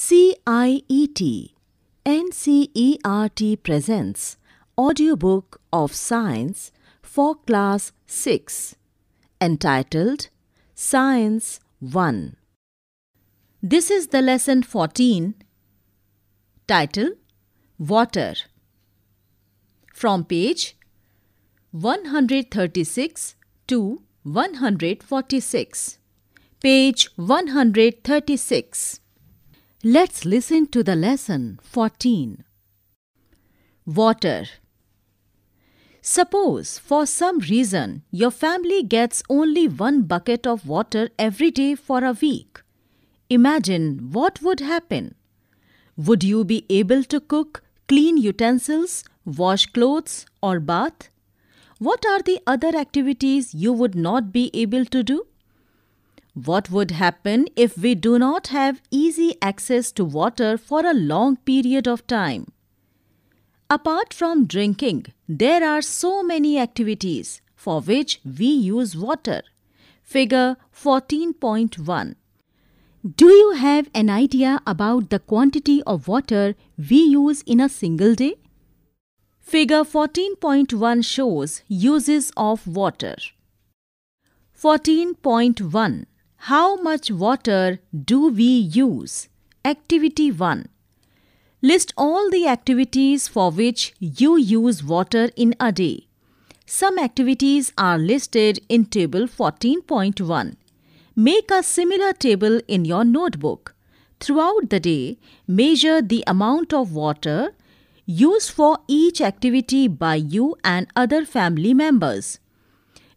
CIET NCERT presents audiobook of science for class 6 entitled Science 1. This is the lesson 14 title Water from page 136 to 146 page 136 Let's listen to the lesson 14. Water. Suppose for some reason your family gets only one bucket of water every day for a week. Imagine what would happen. Would you be able to cook, clean utensils, wash clothes, or bath? What are the other activities you would not be able to do? What would happen if we do not have easy access to water for a long period of time? Apart from drinking, there are so many activities for which we use water. Figure 14.1 Do you have an idea about the quantity of water we use in a single day? Figure 14.1 shows uses of water. 14.1 how much water do we use? Activity 1. List all the activities for which you use water in a day. Some activities are listed in Table 14.1. Make a similar table in your notebook. Throughout the day, measure the amount of water used for each activity by you and other family members.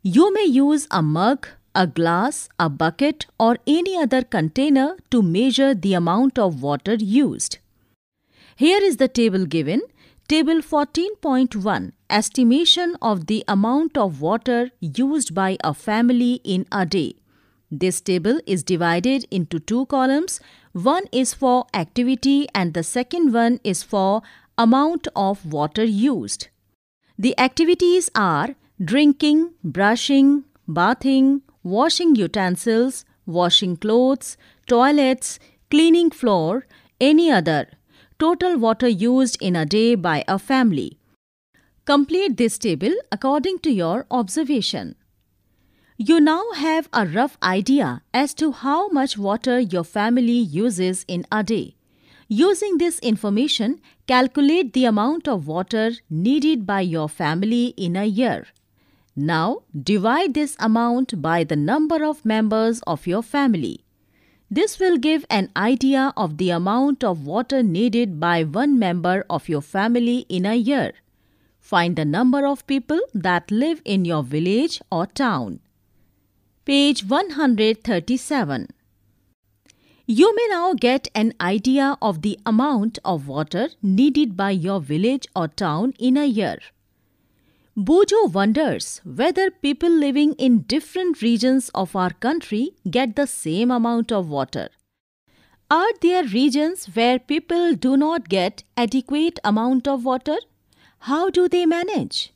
You may use a mug, a glass, a bucket or any other container to measure the amount of water used. Here is the table given. Table 14.1 Estimation of the amount of water used by a family in a day. This table is divided into two columns. One is for activity and the second one is for amount of water used. The activities are drinking, brushing, bathing, washing utensils, washing clothes, toilets, cleaning floor, any other. Total water used in a day by a family. Complete this table according to your observation. You now have a rough idea as to how much water your family uses in a day. Using this information, calculate the amount of water needed by your family in a year. Now divide this amount by the number of members of your family. This will give an idea of the amount of water needed by one member of your family in a year. Find the number of people that live in your village or town. Page 137. You may now get an idea of the amount of water needed by your village or town in a year. Bojo wonders whether people living in different regions of our country get the same amount of water. Are there regions where people do not get adequate amount of water? How do they manage?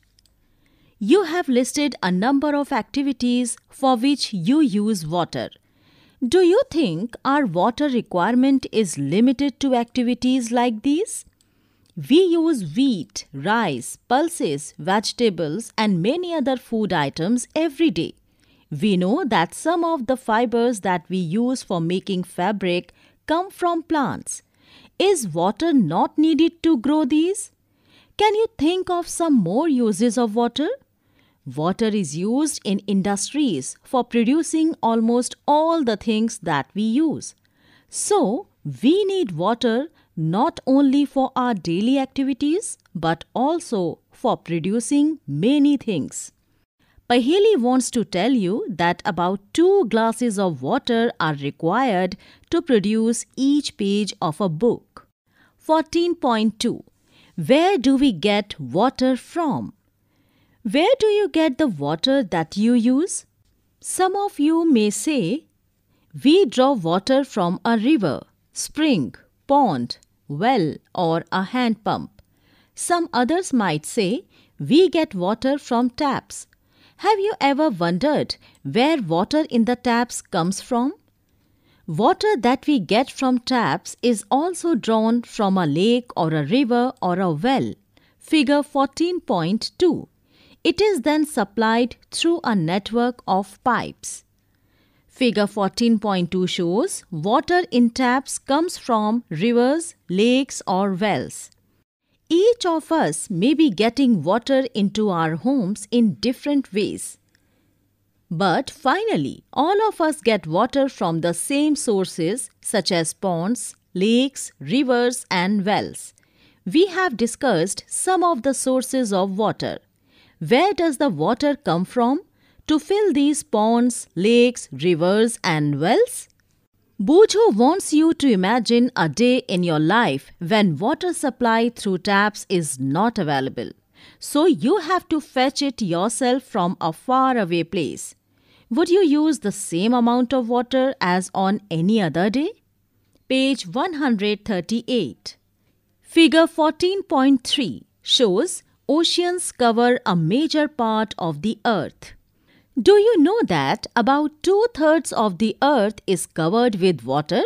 You have listed a number of activities for which you use water. Do you think our water requirement is limited to activities like these? We use wheat, rice, pulses, vegetables, and many other food items every day. We know that some of the fibers that we use for making fabric come from plants. Is water not needed to grow these? Can you think of some more uses of water? Water is used in industries for producing almost all the things that we use. So, we need water not only for our daily activities but also for producing many things. Paheli wants to tell you that about 2 glasses of water are required to produce each page of a book. 14.2 Where do we get water from? Where do you get the water that you use? Some of you may say, We draw water from a river, spring, pond, well, or a hand pump. Some others might say, we get water from taps. Have you ever wondered where water in the taps comes from? Water that we get from taps is also drawn from a lake or a river or a well. Figure 14.2. It is then supplied through a network of pipes. Figure 14.2 shows water in taps comes from rivers, lakes or wells. Each of us may be getting water into our homes in different ways. But finally, all of us get water from the same sources such as ponds, lakes, rivers and wells. We have discussed some of the sources of water. Where does the water come from? to fill these ponds, lakes, rivers and wells? Bojo wants you to imagine a day in your life when water supply through taps is not available. So you have to fetch it yourself from a far away place. Would you use the same amount of water as on any other day? Page 138. Figure 14.3 shows oceans cover a major part of the earth. Do you know that about two thirds of the earth is covered with water?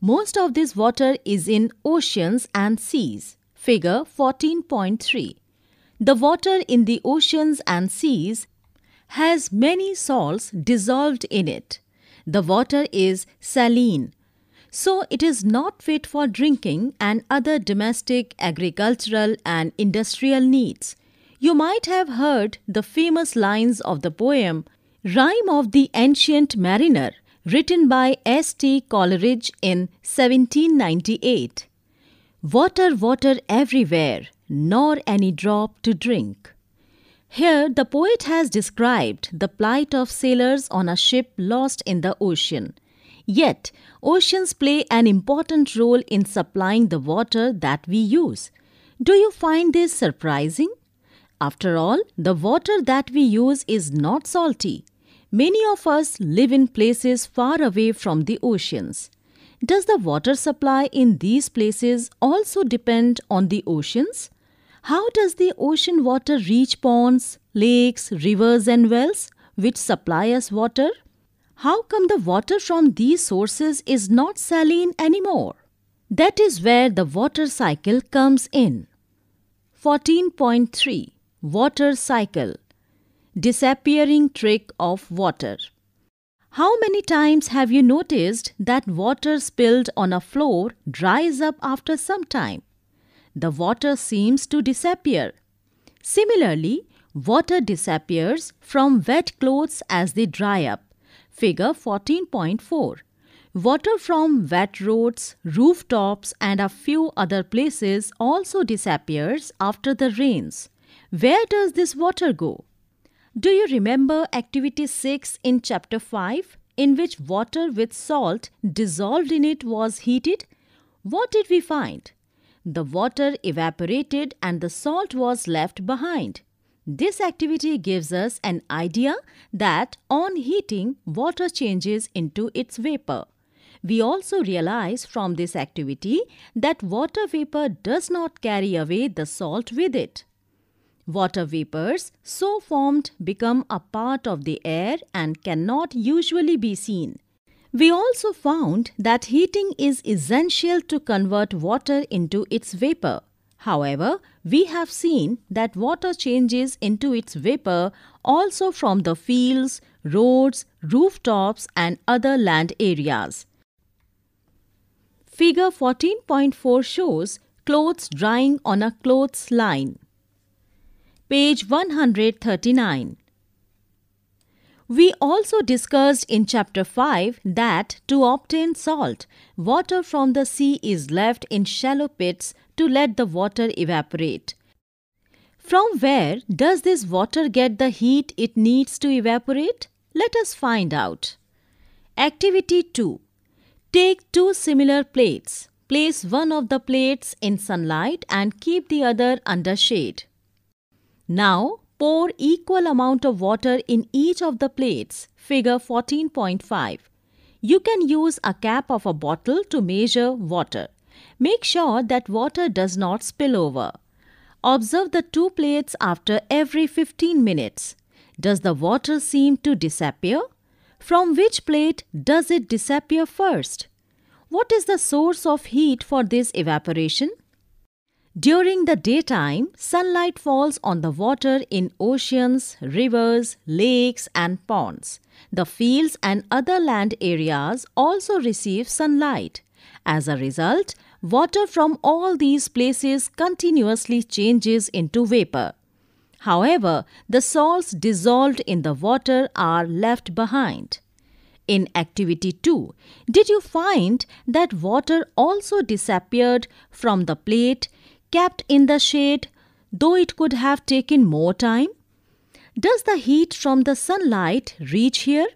Most of this water is in oceans and seas. Figure 14.3. The water in the oceans and seas has many salts dissolved in it. The water is saline. So it is not fit for drinking and other domestic, agricultural and industrial needs. You might have heard the famous lines of the poem Rhyme of the Ancient Mariner, written by S.T. Coleridge in 1798. Water, water everywhere, nor any drop to drink. Here, the poet has described the plight of sailors on a ship lost in the ocean. Yet, oceans play an important role in supplying the water that we use. Do you find this surprising? After all, the water that we use is not salty. Many of us live in places far away from the oceans. Does the water supply in these places also depend on the oceans? How does the ocean water reach ponds, lakes, rivers and wells which supply us water? How come the water from these sources is not saline anymore? That is where the water cycle comes in. 14.3 Water cycle. Disappearing trick of water. How many times have you noticed that water spilled on a floor dries up after some time? The water seems to disappear. Similarly, water disappears from wet clothes as they dry up. Figure 14.4. Water from wet roads, rooftops and a few other places also disappears after the rains. Where does this water go? Do you remember activity 6 in chapter 5 in which water with salt dissolved in it was heated? What did we find? The water evaporated and the salt was left behind. This activity gives us an idea that on heating, water changes into its vapor. We also realize from this activity that water vapor does not carry away the salt with it. Water vapors so formed become a part of the air and cannot usually be seen. We also found that heating is essential to convert water into its vapor. However, we have seen that water changes into its vapor also from the fields, roads, rooftops and other land areas. Figure 14.4 shows clothes drying on a clothes line page 139. We also discussed in chapter 5 that to obtain salt, water from the sea is left in shallow pits to let the water evaporate. From where does this water get the heat it needs to evaporate? Let us find out. Activity 2. Take two similar plates. Place one of the plates in sunlight and keep the other under shade. Now, pour equal amount of water in each of the plates, figure 14.5. You can use a cap of a bottle to measure water. Make sure that water does not spill over. Observe the two plates after every 15 minutes. Does the water seem to disappear? From which plate does it disappear first? What is the source of heat for this evaporation? During the daytime, sunlight falls on the water in oceans, rivers, lakes, and ponds. The fields and other land areas also receive sunlight. As a result, water from all these places continuously changes into vapor. However, the salts dissolved in the water are left behind. In activity 2, did you find that water also disappeared from the plate kept in the shade, though it could have taken more time? Does the heat from the sunlight reach here?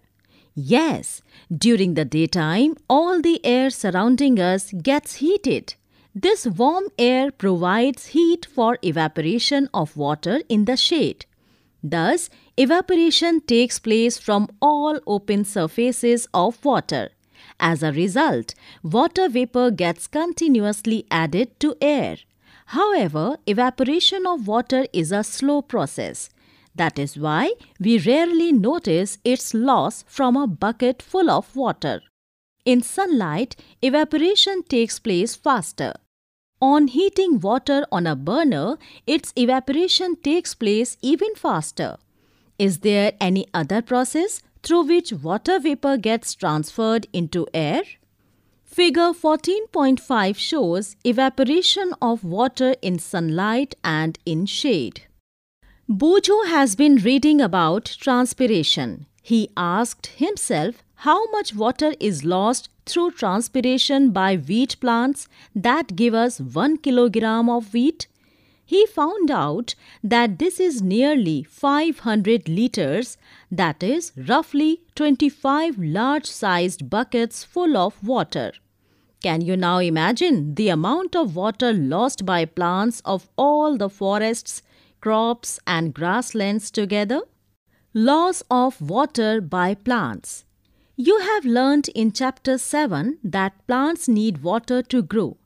Yes, during the daytime, all the air surrounding us gets heated. This warm air provides heat for evaporation of water in the shade. Thus, evaporation takes place from all open surfaces of water. As a result, water vapor gets continuously added to air. However, evaporation of water is a slow process. That is why we rarely notice its loss from a bucket full of water. In sunlight, evaporation takes place faster. On heating water on a burner, its evaporation takes place even faster. Is there any other process through which water vapor gets transferred into air? Figure 14.5 shows evaporation of water in sunlight and in shade. Bojo has been reading about transpiration. He asked himself how much water is lost through transpiration by wheat plants that give us 1 kilogram of wheat. He found out that this is nearly 500 liters, that is roughly 25 large sized buckets full of water. Can you now imagine the amount of water lost by plants of all the forests, crops and grasslands together? Loss of water by plants. You have learned in chapter 7 that plants need water to grow.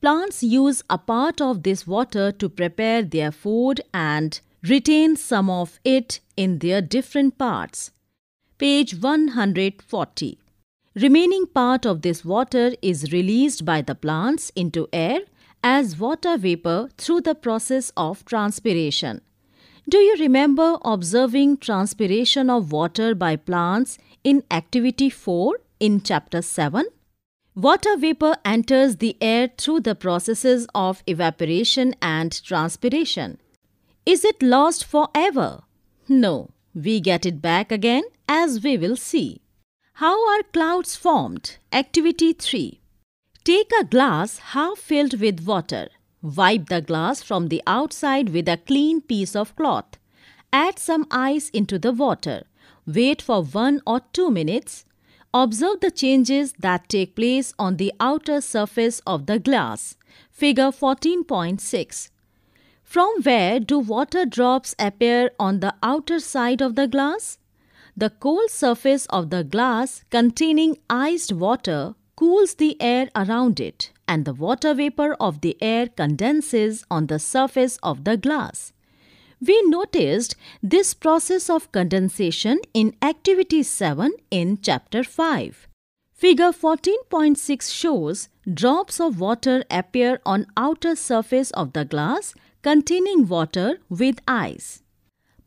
Plants use a part of this water to prepare their food and retain some of it in their different parts. Page 140. Remaining part of this water is released by the plants into air as water vapor through the process of transpiration. Do you remember observing transpiration of water by plants in activity 4 in chapter 7? Water vapor enters the air through the processes of evaporation and transpiration. Is it lost forever? No, we get it back again as we will see. How are clouds formed? Activity 3. Take a glass half filled with water. Wipe the glass from the outside with a clean piece of cloth. Add some ice into the water. Wait for 1 or 2 minutes. Observe the changes that take place on the outer surface of the glass. Figure 14.6. From where do water drops appear on the outer side of the glass? The cold surface of the glass containing iced water cools the air around it and the water vapor of the air condenses on the surface of the glass. We noticed this process of condensation in Activity 7 in Chapter 5. Figure 14.6 shows drops of water appear on outer surface of the glass containing water with ice.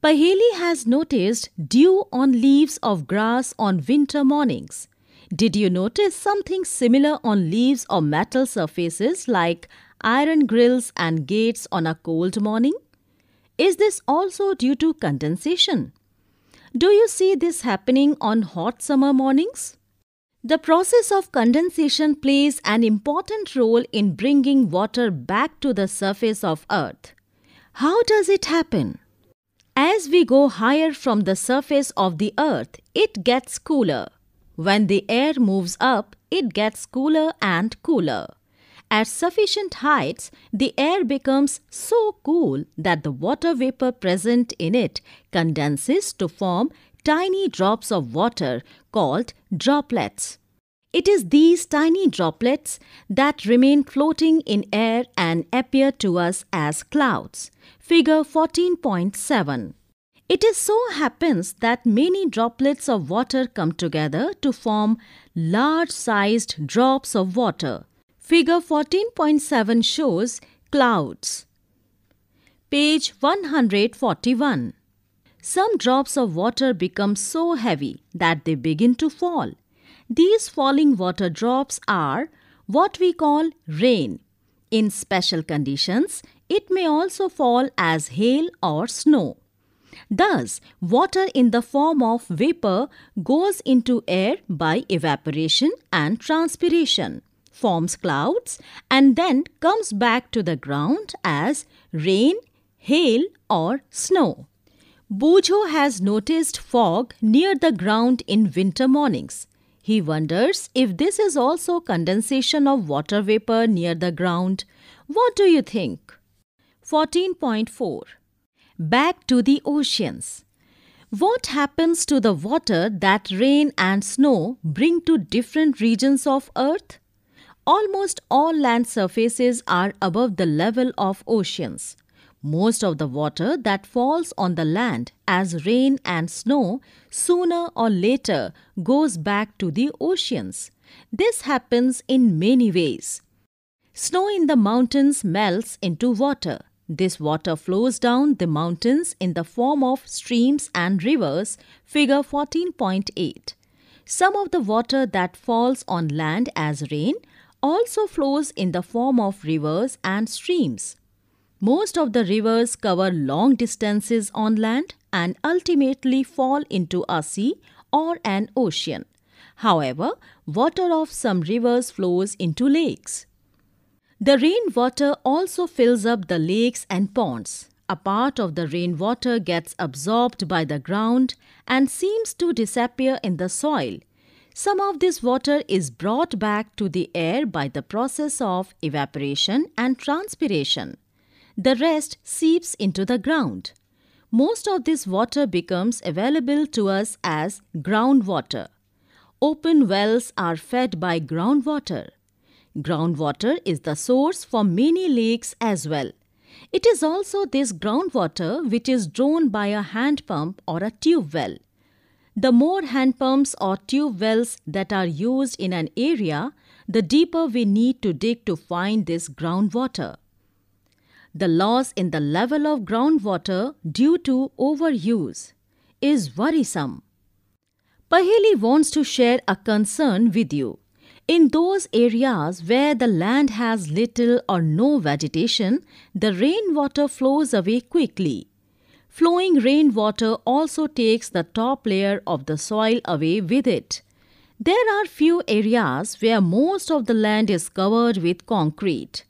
Paheli has noticed dew on leaves of grass on winter mornings. Did you notice something similar on leaves or metal surfaces like iron grills and gates on a cold morning? Is this also due to condensation? Do you see this happening on hot summer mornings? The process of condensation plays an important role in bringing water back to the surface of Earth. How does it happen? As we go higher from the surface of the earth, it gets cooler. When the air moves up, it gets cooler and cooler. At sufficient heights, the air becomes so cool that the water vapor present in it condenses to form tiny drops of water called droplets. It is these tiny droplets that remain floating in air and appear to us as clouds. Figure 14.7 It is so happens that many droplets of water come together to form large-sized drops of water. Figure 14.7 shows clouds. Page 141 Some drops of water become so heavy that they begin to fall. These falling water drops are what we call rain. In special conditions, it may also fall as hail or snow. Thus, water in the form of vapor goes into air by evaporation and transpiration, forms clouds and then comes back to the ground as rain, hail or snow. Bojo has noticed fog near the ground in winter mornings. He wonders if this is also condensation of water vapor near the ground. What do you think? 14.4 Back to the oceans. What happens to the water that rain and snow bring to different regions of earth? Almost all land surfaces are above the level of oceans. Most of the water that falls on the land as rain and snow sooner or later goes back to the oceans. This happens in many ways. Snow in the mountains melts into water. This water flows down the mountains in the form of streams and rivers, figure 14.8. Some of the water that falls on land as rain also flows in the form of rivers and streams. Most of the rivers cover long distances on land and ultimately fall into a sea or an ocean. However, water of some rivers flows into lakes. The rainwater also fills up the lakes and ponds. A part of the rainwater gets absorbed by the ground and seems to disappear in the soil. Some of this water is brought back to the air by the process of evaporation and transpiration. The rest seeps into the ground. Most of this water becomes available to us as groundwater. Open wells are fed by groundwater. Groundwater is the source for many lakes as well. It is also this groundwater which is drawn by a hand pump or a tube well. The more hand pumps or tube wells that are used in an area, the deeper we need to dig to find this groundwater. The loss in the level of groundwater due to overuse is worrisome. Paheli wants to share a concern with you. In those areas where the land has little or no vegetation, the rainwater flows away quickly. Flowing rainwater also takes the top layer of the soil away with it. There are few areas where most of the land is covered with concrete.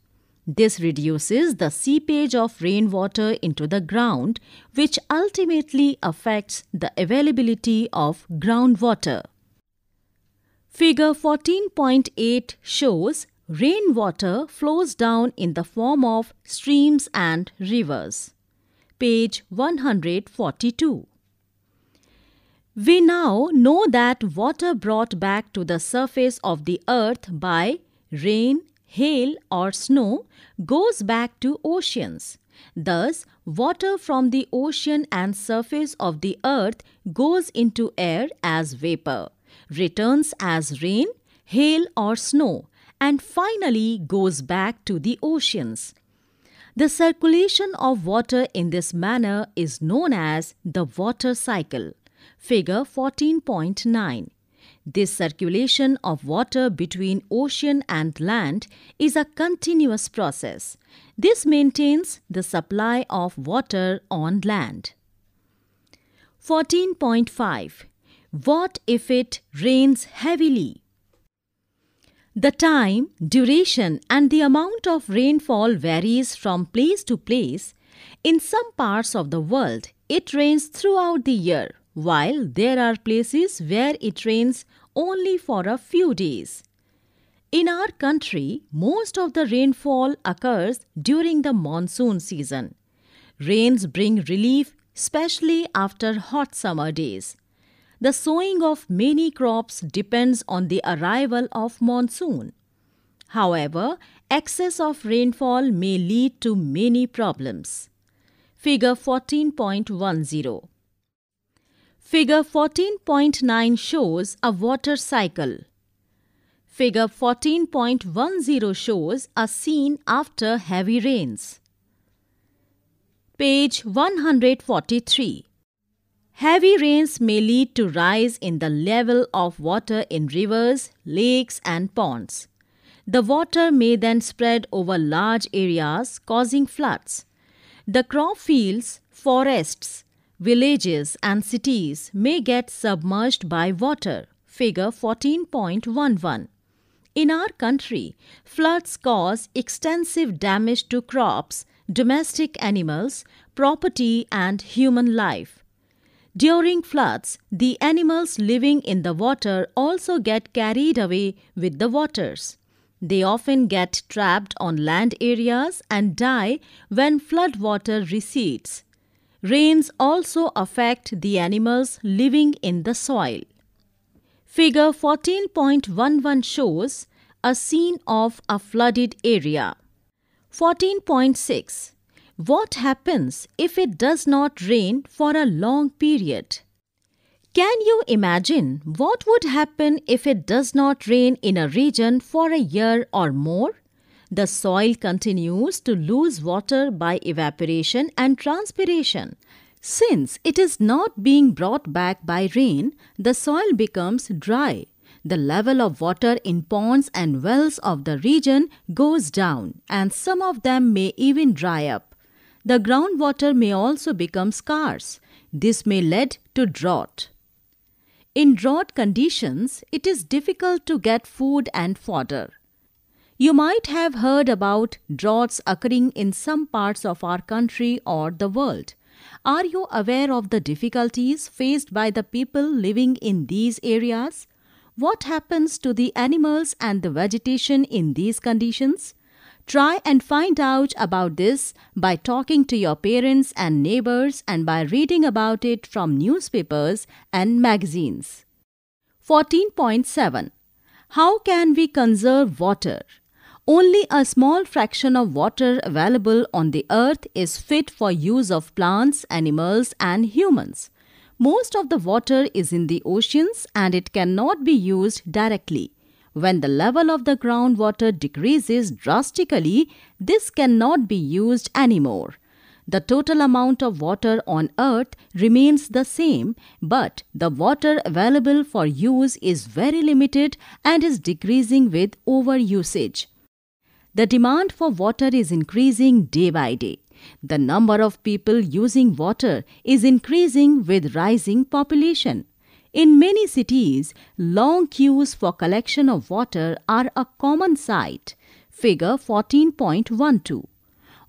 This reduces the seepage of rainwater into the ground, which ultimately affects the availability of groundwater. Figure 14.8 shows rainwater flows down in the form of streams and rivers. Page 142. We now know that water brought back to the surface of the earth by rain, hail or snow goes back to oceans. Thus, water from the ocean and surface of the earth goes into air as vapor returns as rain, hail or snow, and finally goes back to the oceans. The circulation of water in this manner is known as the water cycle. Figure 14.9. This circulation of water between ocean and land is a continuous process. This maintains the supply of water on land. 14.5 what if it rains heavily? The time, duration and the amount of rainfall varies from place to place. In some parts of the world, it rains throughout the year, while there are places where it rains only for a few days. In our country, most of the rainfall occurs during the monsoon season. Rains bring relief, especially after hot summer days the sowing of many crops depends on the arrival of monsoon. However, excess of rainfall may lead to many problems. Figure 14.10 Figure 14.9 shows a water cycle. Figure 14.10 shows a scene after heavy rains. Page 143 Heavy rains may lead to rise in the level of water in rivers, lakes and ponds. The water may then spread over large areas causing floods. The crop fields, forests, villages and cities may get submerged by water. Figure 14.11. In our country, floods cause extensive damage to crops, domestic animals, property and human life. During floods, the animals living in the water also get carried away with the waters. They often get trapped on land areas and die when flood water recedes. Rains also affect the animals living in the soil. Figure 14.11 shows a scene of a flooded area. 14.6 what happens if it does not rain for a long period? Can you imagine what would happen if it does not rain in a region for a year or more? The soil continues to lose water by evaporation and transpiration. Since it is not being brought back by rain, the soil becomes dry. The level of water in ponds and wells of the region goes down and some of them may even dry up the groundwater may also become scarce. This may lead to drought. In drought conditions, it is difficult to get food and fodder. You might have heard about droughts occurring in some parts of our country or the world. Are you aware of the difficulties faced by the people living in these areas? What happens to the animals and the vegetation in these conditions? Try and find out about this by talking to your parents and neighbors and by reading about it from newspapers and magazines. 14.7 How can we conserve water? Only a small fraction of water available on the earth is fit for use of plants, animals, and humans. Most of the water is in the oceans and it cannot be used directly. When the level of the groundwater decreases drastically, this cannot be used anymore. The total amount of water on Earth remains the same, but the water available for use is very limited and is decreasing with overusage. The demand for water is increasing day by day. The number of people using water is increasing with rising population. In many cities, long queues for collection of water are a common sight. Figure 14.12.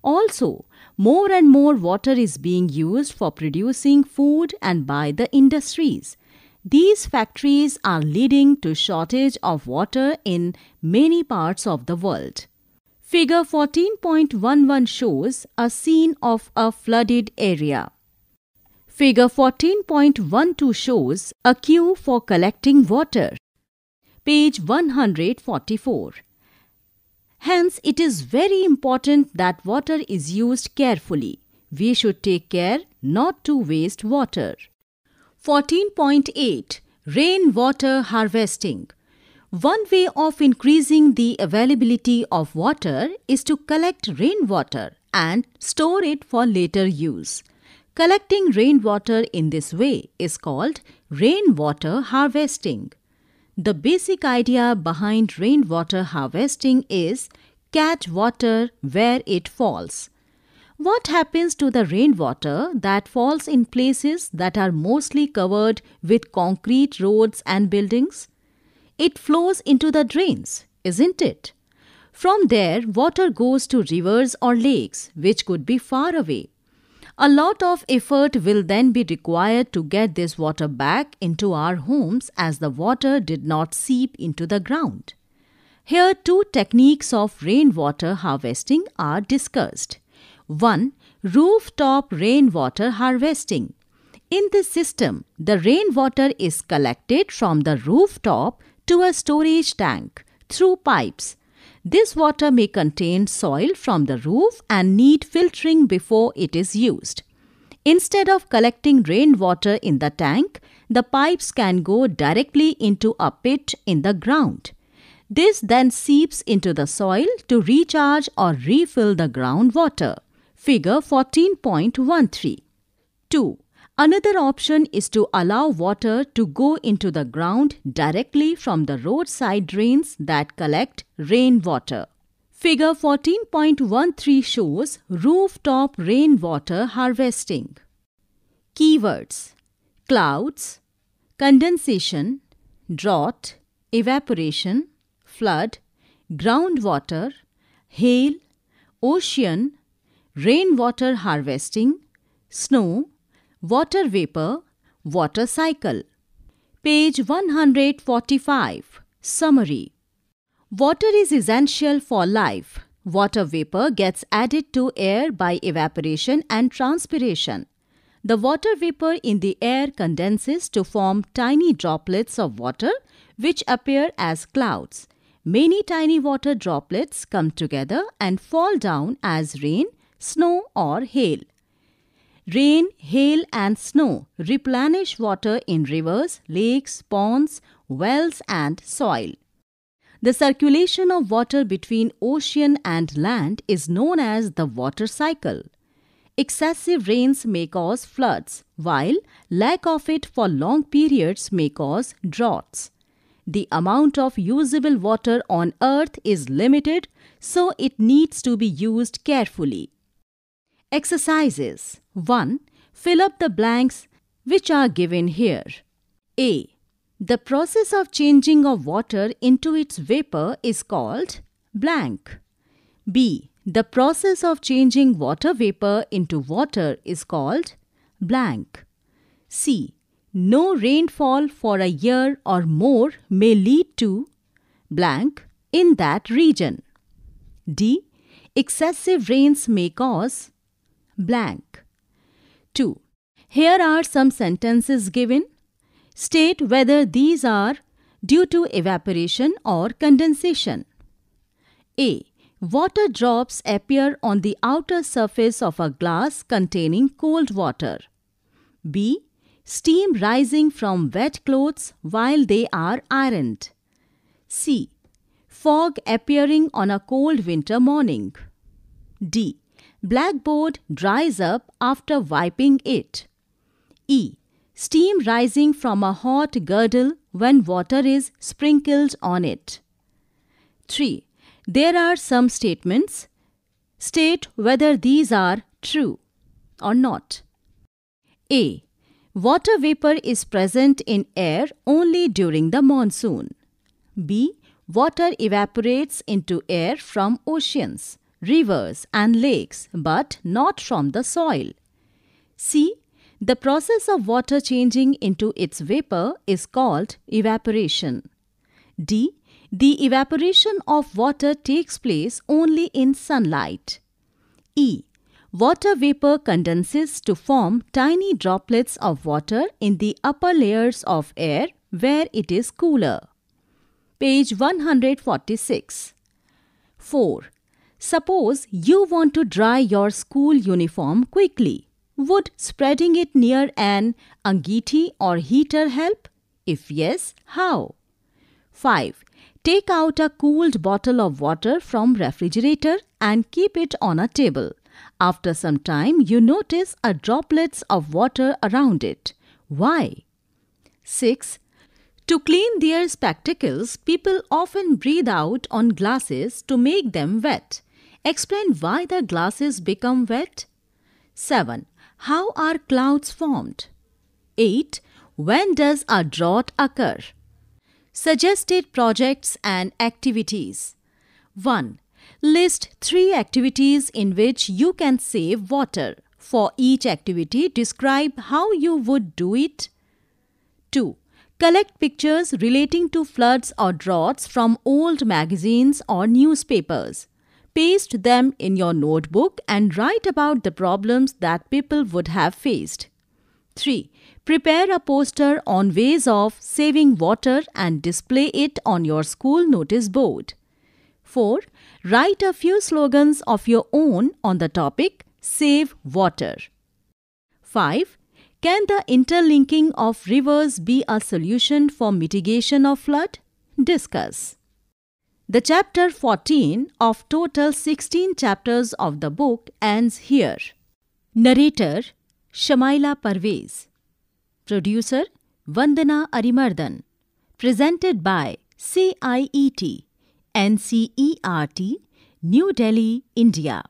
Also, more and more water is being used for producing food and by the industries. These factories are leading to shortage of water in many parts of the world. Figure 14.11 shows a scene of a flooded area. Figure 14.12 shows a queue for collecting water. Page 144. Hence, it is very important that water is used carefully. We should take care not to waste water. 14.8 Rainwater Harvesting One way of increasing the availability of water is to collect rainwater and store it for later use. Collecting rainwater in this way is called rainwater harvesting. The basic idea behind rainwater harvesting is catch water where it falls. What happens to the rainwater that falls in places that are mostly covered with concrete roads and buildings? It flows into the drains, isn't it? From there, water goes to rivers or lakes, which could be far away. A lot of effort will then be required to get this water back into our homes as the water did not seep into the ground. Here, two techniques of rainwater harvesting are discussed. 1. Rooftop rainwater harvesting. In this system, the rainwater is collected from the rooftop to a storage tank through pipes this water may contain soil from the roof and need filtering before it is used. Instead of collecting rainwater in the tank, the pipes can go directly into a pit in the ground. This then seeps into the soil to recharge or refill the groundwater. Figure 14.13. 2. Another option is to allow water to go into the ground directly from the roadside drains that collect rainwater. Figure 14.13 shows rooftop rainwater harvesting. Keywords Clouds, condensation, drought, evaporation, flood, groundwater, hail, ocean, rainwater harvesting, snow, Water Vapor, Water Cycle. Page 145. Summary. Water is essential for life. Water vapor gets added to air by evaporation and transpiration. The water vapor in the air condenses to form tiny droplets of water which appear as clouds. Many tiny water droplets come together and fall down as rain, snow or hail. Rain, hail and snow replenish water in rivers, lakes, ponds, wells and soil. The circulation of water between ocean and land is known as the water cycle. Excessive rains may cause floods, while lack of it for long periods may cause droughts. The amount of usable water on earth is limited, so it needs to be used carefully. Exercises 1. Fill up the blanks which are given here. A. The process of changing of water into its vapor is called blank. B. The process of changing water vapor into water is called blank. C. No rainfall for a year or more may lead to blank in that region. D. Excessive rains may cause blank. 2. Here are some sentences given. State whether these are due to evaporation or condensation. A. Water drops appear on the outer surface of a glass containing cold water. B. Steam rising from wet clothes while they are ironed. C. Fog appearing on a cold winter morning. D. Blackboard dries up after wiping it. E. Steam rising from a hot girdle when water is sprinkled on it. 3. There are some statements. State whether these are true or not. A. Water vapor is present in air only during the monsoon. B. Water evaporates into air from oceans rivers and lakes but not from the soil. C. The process of water changing into its vapor is called evaporation. D. The evaporation of water takes place only in sunlight. E. Water vapor condenses to form tiny droplets of water in the upper layers of air where it is cooler. Page 146. 4. Suppose you want to dry your school uniform quickly. Would spreading it near an angiti or heater help? If yes, how? 5. Take out a cooled bottle of water from refrigerator and keep it on a table. After some time, you notice a droplets of water around it. Why? 6. To clean their spectacles, people often breathe out on glasses to make them wet. Explain why the glasses become wet. 7. How are clouds formed? 8. When does a drought occur? Suggested projects and activities. 1. List 3 activities in which you can save water. For each activity, describe how you would do it. 2. Collect pictures relating to floods or droughts from old magazines or newspapers paste them in your notebook and write about the problems that people would have faced. 3. Prepare a poster on ways of saving water and display it on your school notice board. 4. Write a few slogans of your own on the topic Save Water. 5. Can the interlinking of rivers be a solution for mitigation of flood? Discuss. The chapter 14 of total 16 chapters of the book ends here. Narrator Shamaila Parvez. Producer Vandana Arimardhan. Presented by CIET, NCERT, New Delhi, India.